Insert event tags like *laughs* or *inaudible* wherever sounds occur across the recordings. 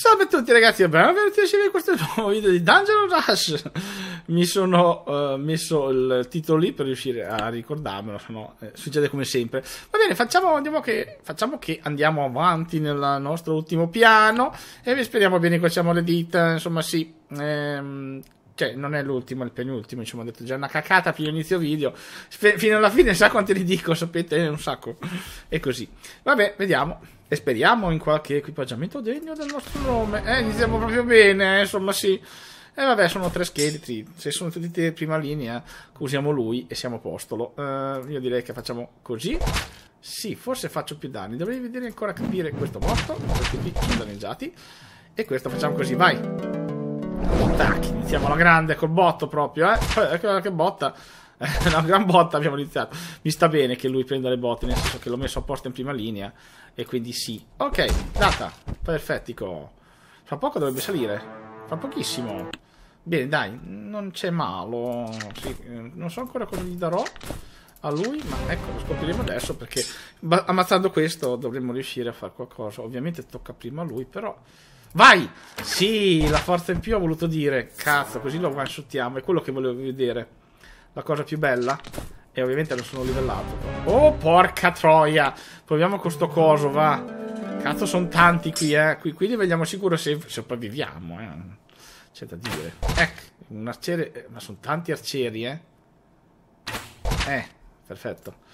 Salve a tutti ragazzi e benvenuti a questo nuovo video di Dungeon Rush Mi sono uh, messo il titolo lì per riuscire a ricordarmelo, se no eh, succede come sempre Va bene, facciamo che, facciamo, che, andiamo avanti nel nostro ultimo piano E vi speriamo bene che facciamo le dita, insomma sì ehm, cioè non è l'ultimo, è il penultimo, insomma ho detto già una cacata fino inizio video, F fino alla fine sa quanti li dico, sapete, è un sacco, e così. Vabbè, vediamo. E speriamo in qualche equipaggiamento degno del nostro nome. Eh, iniziamo proprio bene, eh, insomma sì. E eh, vabbè, sono tre scheletri. Se sono tutti di prima linea, usiamo lui e siamo a Uh, io direi che facciamo così. Sì, forse faccio più danni. Dovrei vedere ancora capire questo morto. Questi qui sono danneggiati. E questo facciamo così, vai. Tac, iniziamo alla grande col botto proprio, eh. Ecco che botta. *laughs* una gran botta abbiamo iniziato. Mi sta bene che lui prenda le botte, nel senso che l'ho messo apposta in prima linea. E quindi sì. Ok, data. Perfettico. Fra poco dovrebbe salire. Fra pochissimo. Bene, dai, non c'è malo. Sì, non so ancora cosa gli darò a lui, ma ecco, lo scopriremo adesso perché ammazzando questo dovremmo riuscire a fare qualcosa. Ovviamente tocca prima a lui, però... Vai! Sì, la forza in più ho voluto dire. Cazzo, così lo one-shottiamo, è quello che volevo vedere la cosa più bella e ovviamente non sono livellato. Oh, porca troia! Proviamo con sto coso, va. Cazzo, sono tanti qui, eh. Qui, qui livelliamo sicuro se sopravviviamo, eh. C'è da dire. Ecco, un arciere... Eh, ma sono tanti arcieri, eh. Eh, perfetto.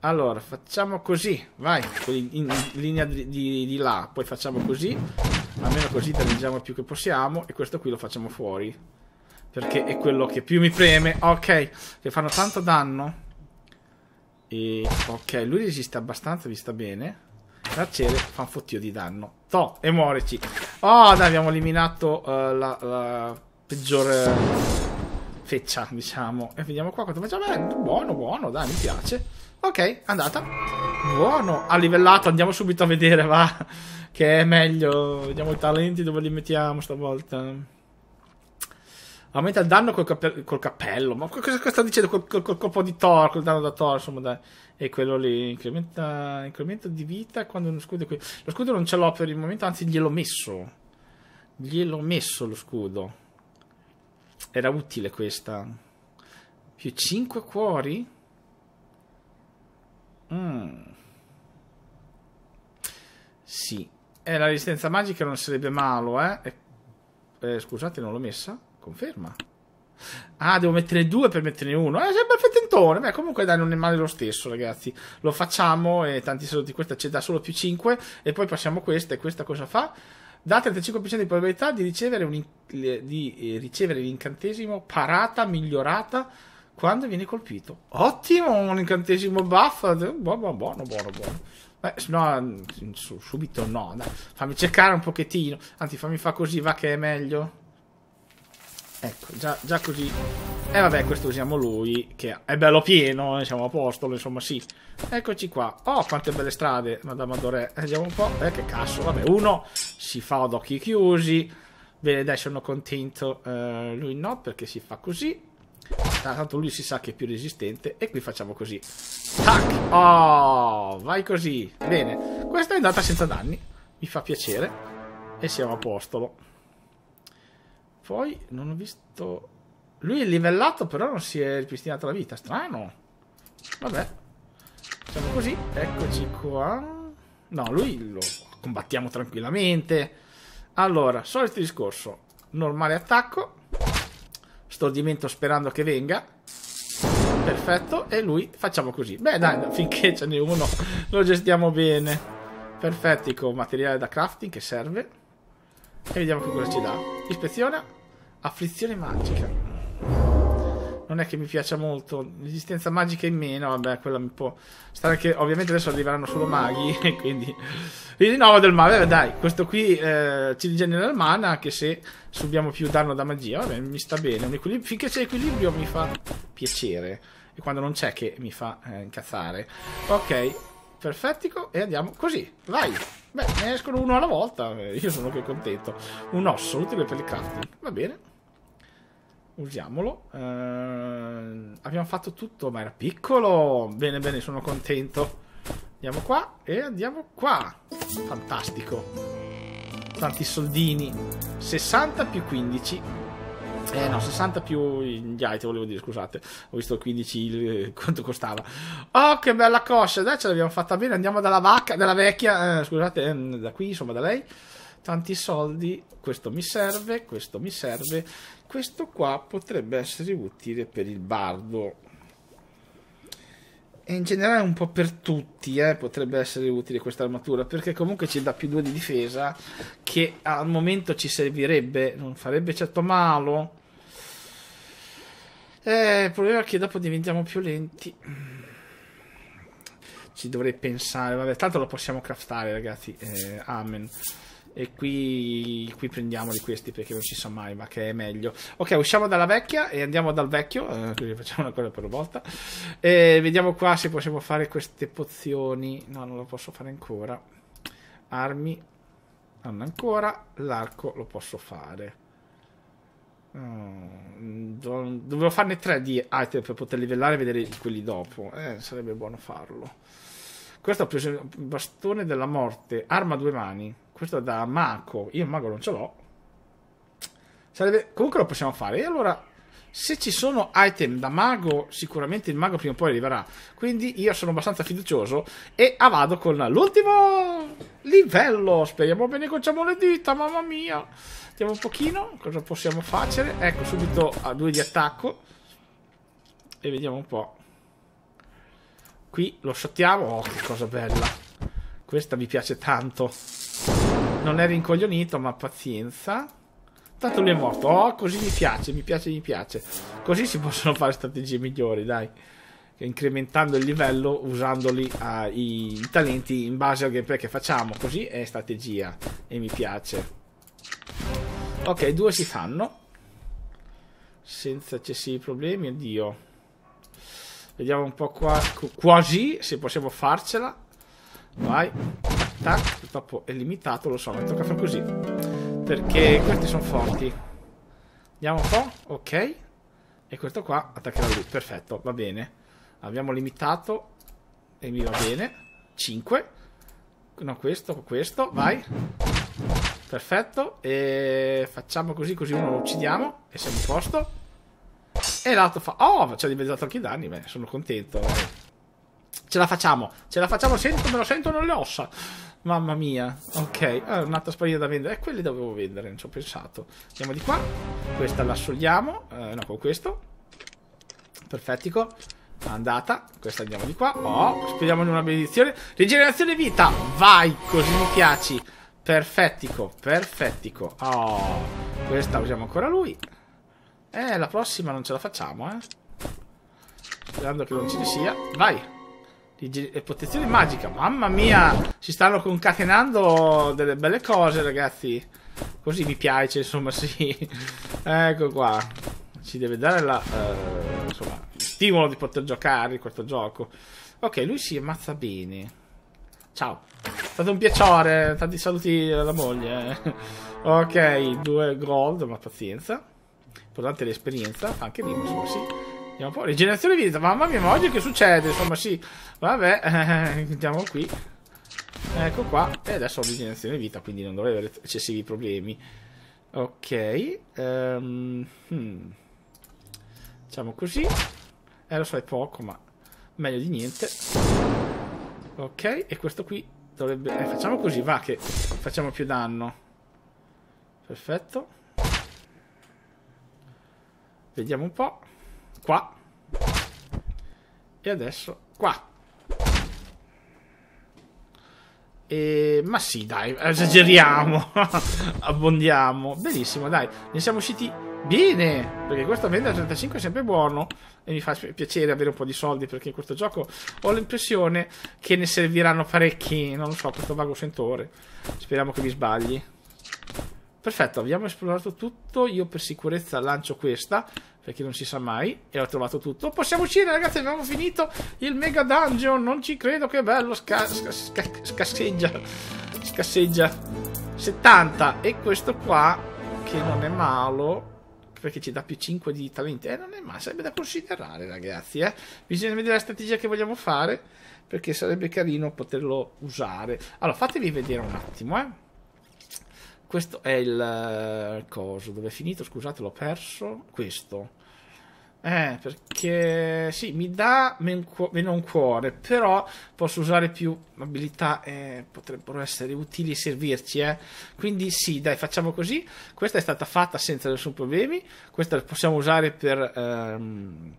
Allora, facciamo così. Vai, in, in linea di, di, di, là. Poi facciamo così. Almeno così danneggiamo più che possiamo. E questo qui lo facciamo fuori. Perché è quello che più mi preme. Ok, che fanno tanto danno. E, ok, lui resiste abbastanza, vi sta bene. L'arciere fa un fottio di danno. To, e muoreci. Oh, dai, abbiamo eliminato uh, la, la peggiore feccia, diciamo. E vediamo qua quanto facciamo. Beh, buono, buono, dai, mi piace. Ok, andata. Buono, ha livellato, andiamo subito a vedere, va. Che è meglio. Vediamo i talenti dove li mettiamo stavolta. Aumenta il danno col, cappello. Col cappello. Ma cosa, cosa sta dicendo? Col, col, col, colpo di Thor, col danno da Thor, insomma, dai. E quello lì incrementa incrementa di vita quando uno scudo è qui. Lo scudo non ce l'ho per il momento, anzi, gliel'ho messo. Gliel'ho messo lo scudo. Era utile questa. Più 5 cuori? Mm. Sì. E eh, la resistenza magica non sarebbe malo, eh? eh scusate, non l'ho messa. Conferma. Ah, devo mettere due per metterne uno. Eh, sembra fettentone. Beh, comunque dai, non è male lo stesso, ragazzi. Lo facciamo e tanti saluti. Questa c'è da solo più 5. E poi passiamo a questa. E questa cosa fa? Dà 35% di probabilità di ricevere, un, di eh, ricevere l'incantesimo parata migliorata quando viene colpito. Ottimo, un incantesimo buff. Buono, buono, buono, buono. Beh, no, subito no. Dai, fammi cercare un pochettino. Anzi, fammi fare così, va che è meglio. Ecco, già, già così. E eh, vabbè, questo usiamo lui, che è bello pieno, eh, siamo a posto, insomma, sì. Eccoci qua. Oh, quante belle strade, madame Adore. Eh, Andiamo un po'. Eh, che cazzo. Vabbè, uno si fa ad occhi chiusi. Bene, dai, sono contento. Uh, lui no, perché si fa così. Ah, tanto lui si sa che è più resistente. E qui facciamo così. Tac! Oh, vai così. Bene. Questa è andata senza danni. Mi fa piacere. E siamo a posto. Poi non ho visto... Lui è livellato, però non si è ripristinata la vita. Strano. Vabbè. Facciamo così. Eccoci qua. No, lui lo combattiamo tranquillamente. Allora, solito discorso. Normale attacco. Stordimento sperando che venga. Perfetto. E lui facciamo così. Beh, dai, finché ce n'è uno lo gestiamo bene. con materiale da crafting che serve. E vediamo che cosa ci dà. Ispeziona. Afflizione magica. Non è che mi piaccia molto. Resistenza magica in meno, vabbè, quella mi può stare che... Ovviamente adesso arriveranno solo maghi, *laughs* e quindi... rinnovo del mana, dai, questo qui eh, ci rigenera il mana, anche se subiamo più danno da magia, vabbè, mi sta bene. Finché c'è equilibrio mi fa piacere. E quando non c'è che mi fa eh, incazzare. Ok, perfettico, e andiamo così, vai! Beh, ne escono uno alla volta, eh, io sono che contento. Un osso utile per il crafting, va bene usiamolo. Eh, abbiamo fatto tutto, ma era piccolo. Bene, bene, sono contento. Andiamo qua e andiamo qua. Fantastico. Tanti soldini. 60 più 15. Eh no, 60 più gli altri, volevo dire, scusate. Ho visto 15 il, eh, quanto costava. Oh, che bella coscia. Dai, ce l'abbiamo fatta bene. Andiamo dalla vacca, dalla vecchia. Eh, scusate, ehm, da qui, insomma, da lei tanti soldi, questo mi serve, questo mi serve questo qua potrebbe essere utile per il bardo e in generale un po' per tutti eh, potrebbe essere utile questa armatura perché comunque ci dà più due di difesa che al momento ci servirebbe non farebbe certo male eh, il problema è che dopo diventiamo più lenti ci dovrei pensare vabbè tanto lo possiamo craftare ragazzi eh, amen e qui, qui prendiamo questi perché non si sa mai, ma che è meglio. Ok, usciamo dalla vecchia e andiamo dal vecchio. Eh, facciamo una cosa per una volta. E vediamo qua se possiamo fare queste pozioni. No, non lo posso fare ancora. Armi, non ancora. L'arco lo posso fare. Mm, dovevo farne tre di item per poter livellare e vedere quelli dopo. Eh, sarebbe buono farlo. Questo ha preso bastone della morte, arma a due mani. Questo da Mako. Io il mago non ce l'ho. Sarebbe... Comunque lo possiamo fare. E allora, se ci sono item da mago, sicuramente il mago prima o poi arriverà. Quindi io sono abbastanza fiducioso e ah, vado con l'ultimo livello. Speriamo bene conciamo le dita, mamma mia. Vediamo un pochino cosa possiamo fare. Ecco, subito a due di attacco. E vediamo un po'. Qui lo shottiamo. Oh, che cosa bella. Questa mi piace tanto. Non è rincoglionito, ma pazienza. Tanto lui è morto. Oh, così mi piace, mi piace, mi piace. Così si possono fare strategie migliori, dai. Incrementando il livello, usandoli uh, i talenti in base al gameplay che facciamo. Così è strategia. E mi piace. Ok, due si fanno. Senza eccessivi problemi, oddio. Vediamo un po' qua. Quasi, se possiamo farcela. Vai. Tac. Purtroppo è limitato, lo so, mi tocca fare così. Perché questi sono forti. Andiamo un po'. Ok. E questo qua attaccherà lui. Perfetto, va bene. Abbiamo limitato. E mi va bene. 5. No, questo, questo. Vai. Perfetto. E facciamo così, così uno lo uccidiamo. E siamo a posto. E l'altro fa, oh, ci ha dimezzato anche i danni, beh, sono contento. Ce la facciamo, ce la facciamo, sento, me lo sento nelle ossa. Mamma mia, ok, allora, un'altra spagna da vendere, e eh, quelli dovevo vendere, non ci ho pensato. Andiamo di qua, questa la sciogliamo, eh, no, con questo. Perfettico. Andata, questa andiamo di qua. Oh, speriamo in una benedizione. Rigenerazione vita, vai, così mi piaci. Perfettico, perfettico. Oh, questa usiamo ancora lui. Eh, la prossima non ce la facciamo, eh. Sperando che non ce ne sia. Vai! E eh, protezione magica, mamma mia! Si stanno concatenando delle belle cose, ragazzi. Così mi piace, insomma, *laughs* sì. ecco qua. Ci deve dare la... Eh, insomma, stimolo di poter giocare in questo gioco. Ok, lui si ammazza bene. Ciao. È stato un piacere. Tanti saluti alla moglie. Eh. *laughs* ok, due gold, ma pazienza. Importante l'esperienza, fa anche rima, insomma, sì. Vediamo un po'. Rigenerazione di vita, mamma mia, ma oggi che succede? Insomma, sì. Vabbè, *laughs* andiamo qui. Ecco qua. E adesso ho rigenerazione di vita, quindi non dovrei avere eccessivi problemi. Ok. Um, hmm. Facciamo così. Eh, lo so, è poco, ma meglio di niente. Ok, e questo qui dovrebbe... Eh, facciamo così, va, che facciamo più danno. Perfetto. Vediamo un po'. Qua. E adesso qua. E... Ma sì, dai, *laughs* esageriamo. *laughs* Abbondiamo. Benissimo, dai. Ne siamo usciti bene. Perché questo vendere a 35 è sempre buono. E mi fa piacere avere un po' di soldi perché in questo gioco ho l'impressione che ne serviranno parecchi. Non lo so, questo vago sentore. Speriamo che mi sbagli. Perfetto, abbiamo esplorato tutto. Io per sicurezza lancio questa, perché non si sa mai. E ho trovato tutto. Possiamo uscire, ragazzi, abbiamo finito il Mega Dungeon. Non ci credo, che bello. Sca sca sca scasseggia. Scasseggia. 70. E questo qua, che non è malo, perché ci dà più 5 di talenti. Eh, non è male, sarebbe da considerare, ragazzi. Eh. Bisogna vedere la strategia che vogliamo fare, perché sarebbe carino poterlo usare. Allora, fatevi vedere un attimo, eh. Questo è il eh, coso, dove è finito, scusate l'ho perso, questo. Eh, perché sì, mi dà meno un cuore, però posso usare più abilità e potrebbero essere utili e servirci, eh. Quindi sì, dai, facciamo così. Questa è stata fatta senza nessun problemi. Questa la possiamo usare per ehm,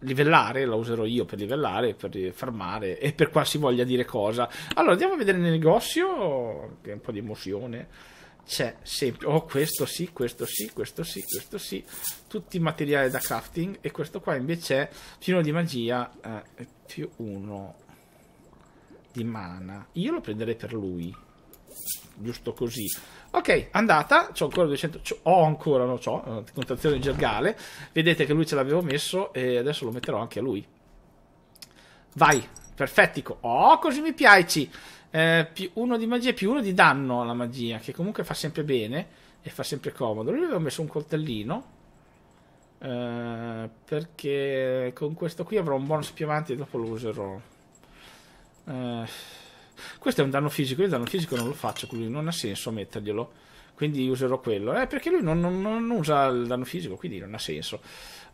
livellare, la userò io per livellare, per farmare e per qualsiasi voglia dire cosa. Allora, andiamo a vedere nel negozio, che è un po' di emozione c'è sempre, oh questo sì, questo sì, questo sì, questo sì, tutti i materiali da crafting e questo qua invece è pieno di magia eh, più uno di mana. Io lo prenderei per lui, giusto così. Ok, andata, ho ancora 200, ho ancora, no, ho, eh, contazione gergale, vedete che lui ce l'avevo messo e adesso lo metterò anche a lui. Vai, perfettico, oh così mi piaci eh, uno di magia, più uno di danno alla magia, che comunque fa sempre bene e fa sempre comodo. Lui aveva messo un coltellino, eh, perché con questo qui avrò un bonus più avanti e dopo lo userò. Eh, questo è un danno fisico, io il danno fisico non lo faccio, quindi non ha senso metterglielo quindi userò quello. Eh, perché lui non, non, non, usa il danno fisico, quindi non ha senso.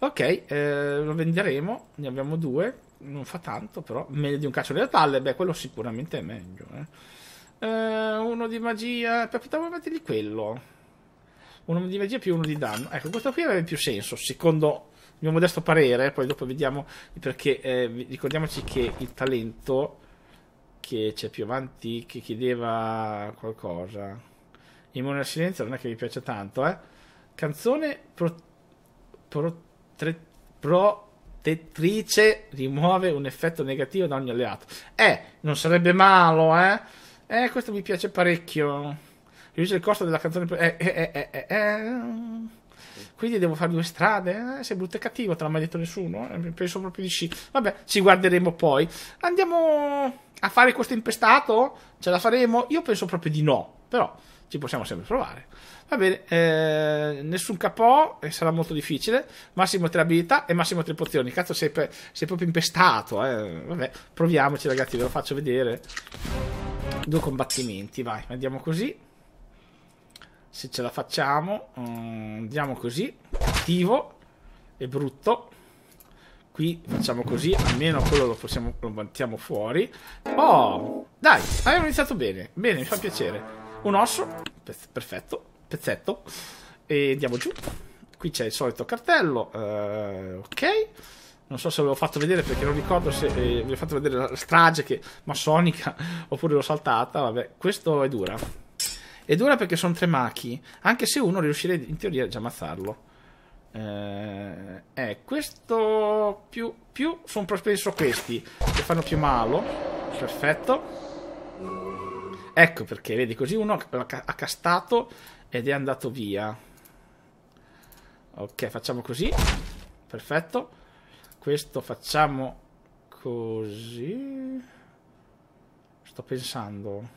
Ok, eh, lo venderemo, ne abbiamo due, non fa tanto però, meglio di un calcio nelle palle, beh quello sicuramente è meglio. Eh. eh uno di magia, potevamo mettergli quello. Uno di magia più uno di danno. Ecco, questo qui avrebbe più senso, secondo il mio modesto parere, poi dopo vediamo perché eh, ricordiamoci che il talento che c'è più avanti che chiedeva qualcosa al silenzio non è che vi piace tanto, eh. Canzone pro, pro, tre, protettrice rimuove un effetto negativo da ogni alleato. Eh, non sarebbe malo, eh. Eh, questo mi piace parecchio. Riduce il costo della canzone. Eh, eh, eh, eh, Quindi devo fare due strade? Eh, sei brutto e cattivo, te l'ha mai detto nessuno? penso proprio di sì. Vabbè, ci guarderemo poi. Andiamo a fare questo impestato? Ce la faremo? Io penso proprio di no. Però ci possiamo sempre provare. Va bene, eh, nessun capo, eh, sarà molto difficile. Massimo 3 abilità e massimo 3 pozioni. Cazzo, sei, pe- sei proprio impestato. Eh. Vabbè, proviamoci, ragazzi, ve lo faccio vedere. Due combattimenti, vai, andiamo così. Se ce la facciamo, mm, andiamo così. Attivo e brutto. Qui facciamo così, almeno quello lo possiamo, lo mantiamo fuori. Oh, dai, abbiamo iniziato bene. Bene, mi fa piacere un osso, perfetto, pezzetto, e andiamo giù. Qui c'è il solito cartello, uh, ok. Non so se ve l'ho fatto vedere perché non ricordo se eh, vi ho fatto vedere la strage che massonica *laughs* oppure l'ho saltata. Vabbè, questo è dura. È dura perché sono tre machi, anche se uno riuscirei in teoria a già ammazzarlo. Eh, questo più, più sono prospesso questi che fanno più male. Perfetto. Ecco perché, vedi, così uno ha castato ed è andato via. Ok, facciamo così. Perfetto. Questo facciamo così. Sto pensando.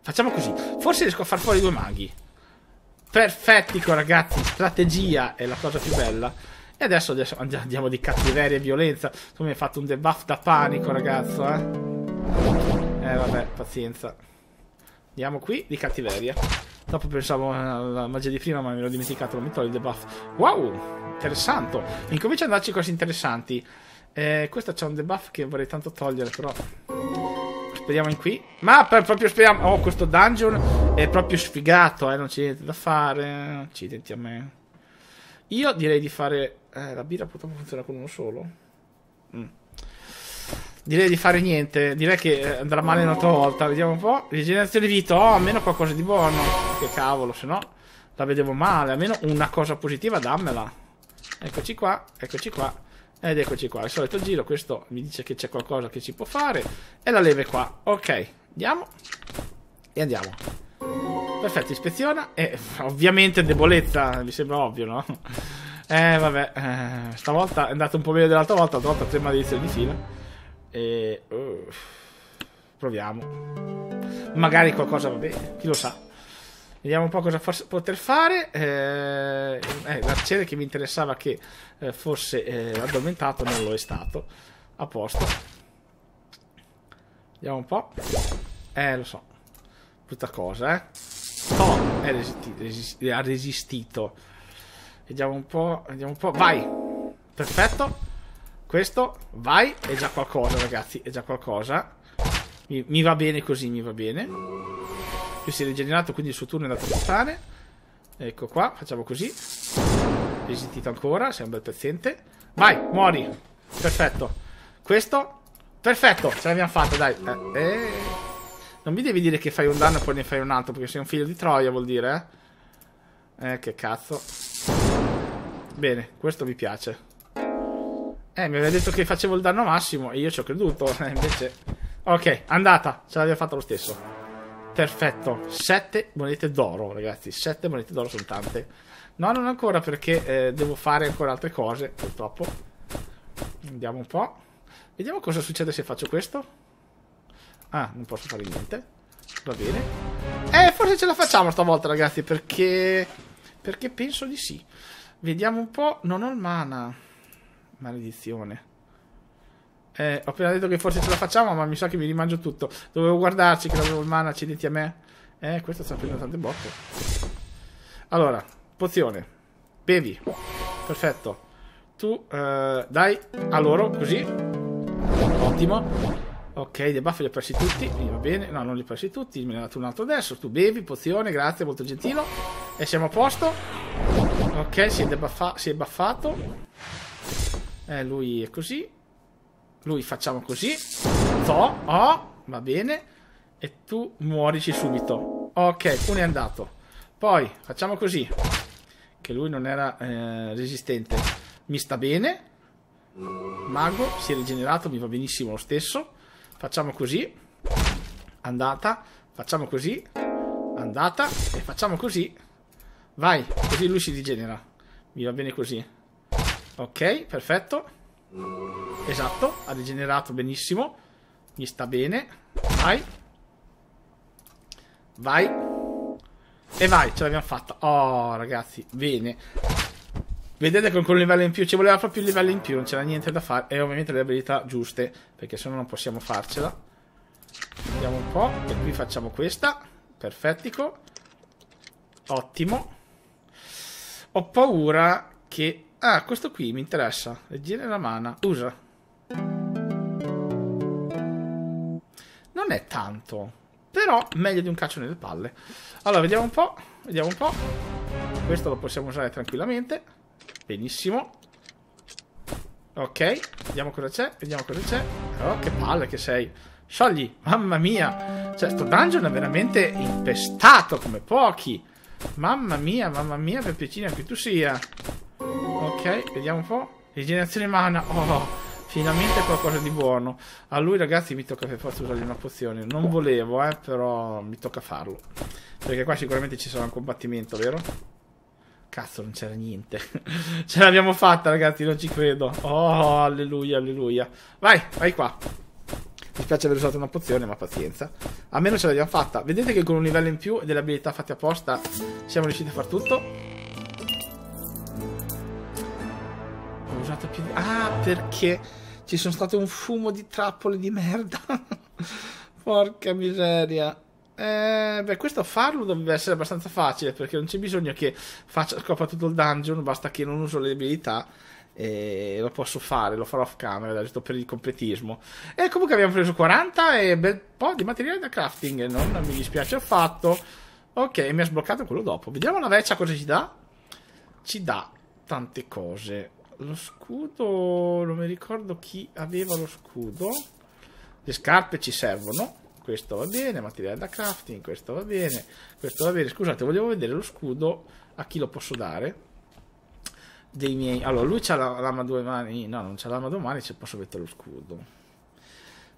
Facciamo così. Forse riesco a far fuori due maghi. Perfettico, ragazzi. Strategia è la cosa più bella. E adesso, adesso andiamo di cattiveria e violenza. Tu mi hai fatto un debuff da panico, ragazzo, eh. Eh vabbè, pazienza. Andiamo qui di cattiveria. Dopo pensavo alla magia di prima, ma me l'ho dimenticato, non mi togli il debuff. Wow, interessante. Incomincia ad andarci cose interessanti. Eh, questa c'è un debuff che vorrei tanto togliere, però... Speriamo in qui. Ma proprio speriamo... Oh, questo dungeon è proprio sfigato, eh. Non c'è niente da fare. Accidenti a me. Io direi di fare... Eh, la birra purtroppo funziona con uno solo. Mm. Direi di fare niente. Direi che eh, andrà male un'altra volta. Vediamo un po'. Rigenerazione di vita. Oh, almeno qualcosa di buono. Che cavolo, se no la vedevo male. Almeno una cosa positiva, dammela. Eccoci qua, eccoci qua. Ed eccoci qua. Il solito giro. Questo mi dice che c'è qualcosa che si può fare. E la leve qua. Ok, andiamo. E andiamo. Perfetto, ispeziona. E ovviamente debolezza. Mi sembra ovvio, no? Eh, vabbè. Eh, stavolta è andato un po' meglio dell'altra volta. L'altra volta tre maledizioni di fila. E, uh, proviamo. Magari qualcosa va bene, chi lo sa. Vediamo un po' cosa for- poter fare. Eh, eh, l'arciere che mi interessava che eh, fosse eh, addormentato non lo è stato. A posto. Vediamo un po'. Eh, lo so. Brutta cosa, eh. Oh, è resisti- resi- ha resistito. Vediamo un po'. Vediamo un po'. Vai. Perfetto. Questo, vai, è già qualcosa ragazzi, è già qualcosa. Mi, mi va bene così, mi va bene. Qui si è rigenerato, quindi il suo turno è andato a portare. Ecco qua, facciamo così. Resistito ancora, sei un bel pezzente. Vai, muori. Perfetto. Questo, perfetto, ce l'abbiamo fatta, dai. Eh, eh. Non mi devi dire che fai un danno e poi ne fai un altro, perché sei un figlio di Troia, vuol dire, eh? Eh, che cazzo. Bene, questo mi piace. Eh, mi aveva detto che facevo il danno massimo e io ci ho creduto, eh, *laughs* invece... Ok, andata, ce l'abbiamo fatta lo stesso. Perfetto, 7 monete d'oro, ragazzi, 7 monete d'oro sono tante. No, non ancora perché eh, devo fare ancora altre cose, purtroppo. Andiamo un po'. Vediamo cosa succede se faccio questo. Ah, non posso fare niente. Va bene. Eh, forse ce la facciamo stavolta, ragazzi, perché... Perché penso di sì. Vediamo un po'. Non ho il mana. Maledizione. Eh, ho appena detto che forse ce la facciamo, ma mi sa che mi rimangio tutto. Dovevo guardarci che l'avevo il mana accidenti a me. Eh, questo sta prendendo tante botte. Allora, pozione. Bevi. Perfetto. Tu eh, dai a loro, così. Ottimo. Ok, i debuff li ho persi tutti, va bene, no non li ho persi tutti, me ne ha dato un altro adesso, tu bevi, pozione, grazie, molto gentile, e siamo a posto, ok, si è, si è buffato, eh, lui è così. Lui facciamo così. To, oh, va bene. E tu muorici subito. Ok, uno è andato. Poi facciamo così. Che lui non era eh, resistente. Mi sta bene. Mago, si è rigenerato, mi va benissimo lo stesso. Facciamo così. Andata. Facciamo così. Andata. E facciamo così. Vai, così lui si rigenera. Mi va bene così. Ok, perfetto. Esatto, ha rigenerato benissimo. Mi sta bene. Vai. Vai. E vai, ce l'abbiamo fatta. Oh, ragazzi, bene. Vedete con quel livello in più, ci voleva proprio il livello in più, non c'era niente da fare. E ovviamente le abilità giuste, perché se no non possiamo farcela. Vediamo un po', e qui facciamo questa. Perfettico. Ottimo. Ho paura che Ah, questo qui mi interessa. Leggere la mana. Usa. Non è tanto. Però meglio di un calcio nelle palle. Allora, vediamo un po'. Vediamo un po'. Questo lo possiamo usare tranquillamente. Benissimo. Ok, vediamo cosa c'è. Vediamo cosa c'è. Oh, che palle che sei. Sciogli, mamma mia. Cioè, sto dungeon è veramente impestato come pochi. Mamma mia, mamma mia, per piacere che tu sia. Ok, vediamo un po'. Rigenerazione mana. Oh, oh, finalmente qualcosa di buono. A lui, ragazzi, mi tocca per forza usare una pozione. Non volevo, eh, però mi tocca farlo. Perché qua sicuramente ci sarà un combattimento, vero? Cazzo, non c'era niente. *laughs* Ce l'abbiamo fatta, ragazzi, non ci credo. Oh, alleluia, alleluia. Vai, vai qua. Mi spiace aver usato una pozione, ma pazienza. Almeno ce l'abbiamo fatta. Vedete che con un livello in più e delle abilità fatte apposta siamo riusciti a far tutto. usata più... Ah, perché ci sono state un fumo di trappole di merda. *laughs* Porca miseria. Eh, beh, questo farlo dovrebbe essere abbastanza facile, perché non c'è bisogno che faccia scopa tutto il dungeon, basta che non uso le abilità e lo posso fare, lo farò off camera, giusto per il completismo. E comunque abbiamo preso 40 e bel po' di materiale da crafting, non mi dispiace affatto. Ok, mi ha sbloccato quello dopo. Vediamo la veccia cosa ci dà. Ci dà tante cose lo scudo non mi ricordo chi aveva lo scudo le scarpe ci servono questo va bene materiale da crafting questo va bene questo va bene scusate volevo vedere lo scudo a chi lo posso dare dei miei allora lui c'ha la lama due mani no non c'ha la lama due mani se posso mettere lo scudo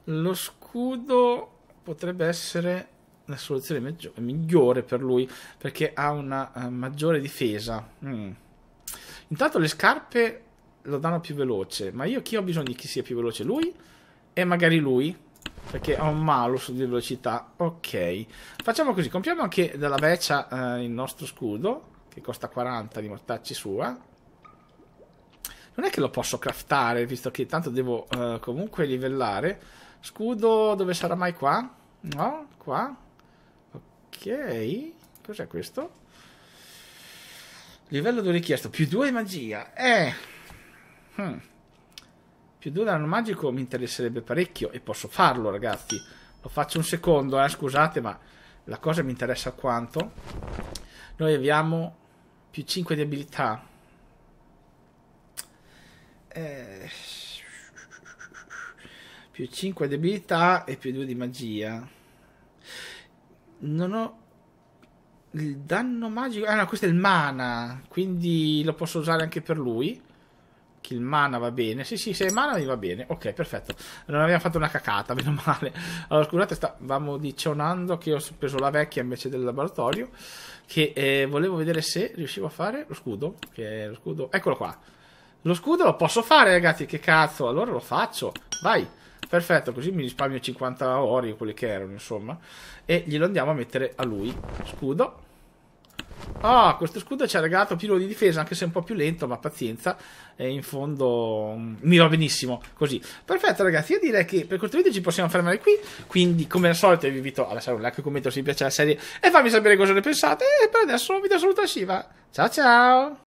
lo scudo potrebbe essere la soluzione migliore, per lui perché ha una eh, maggiore difesa mm. intanto le scarpe lo danno più veloce. Ma io chi ho bisogno che sia più veloce? Lui? E magari lui? Perché ho un malus di velocità. Ok. Facciamo così. Compriamo anche dalla veccia eh, il nostro scudo. Che costa 40 di mortacci sua. Non è che lo posso craftare, visto che tanto devo eh, comunque livellare. Scudo dove sarà mai qua? No, qua. Ok. Cos'è questo? Livello 2 richiesto. Più 2 magia. Eh... Hmm. Più due danno magico mi interesserebbe parecchio e posso farlo, ragazzi. Lo faccio un secondo, eh, scusate, ma la cosa mi interessa quanto. Noi abbiamo più 5 di abilità. Eh, più 5 di abilità e più 2 di magia. Non ho il danno magico. Ah no, questo è il mana, quindi lo posso usare anche per lui il mana va bene. Sì, sì, se il mana mi va bene. Ok, perfetto. Non abbiamo fatto una cacata, *laughs* meno male. Allora, scusate, stavamo dicionando che ho preso la vecchia invece del laboratorio. Che eh, volevo vedere se riuscivo a fare lo scudo. Che è lo scudo. Eccolo qua. Lo scudo lo posso fare, ragazzi. Che cazzo, allora lo faccio. Vai. Perfetto, così mi risparmio 50 ori, quelli che erano, insomma. E glielo andiamo a mettere a lui. Scudo. Ah, questo scudo ci ha regalato più di difesa, anche se un po' più lento, ma pazienza. E in fondo mm, mi va benissimo così. Perfetto, ragazzi, io direi che per questo video ci possiamo fermare qui. Quindi, come al solito, vi invito a lasciare un like, un commento se vi piace la serie e fammi sapere cosa ne pensate. E per adesso vi do saluto a Shiva. Ciao ciao!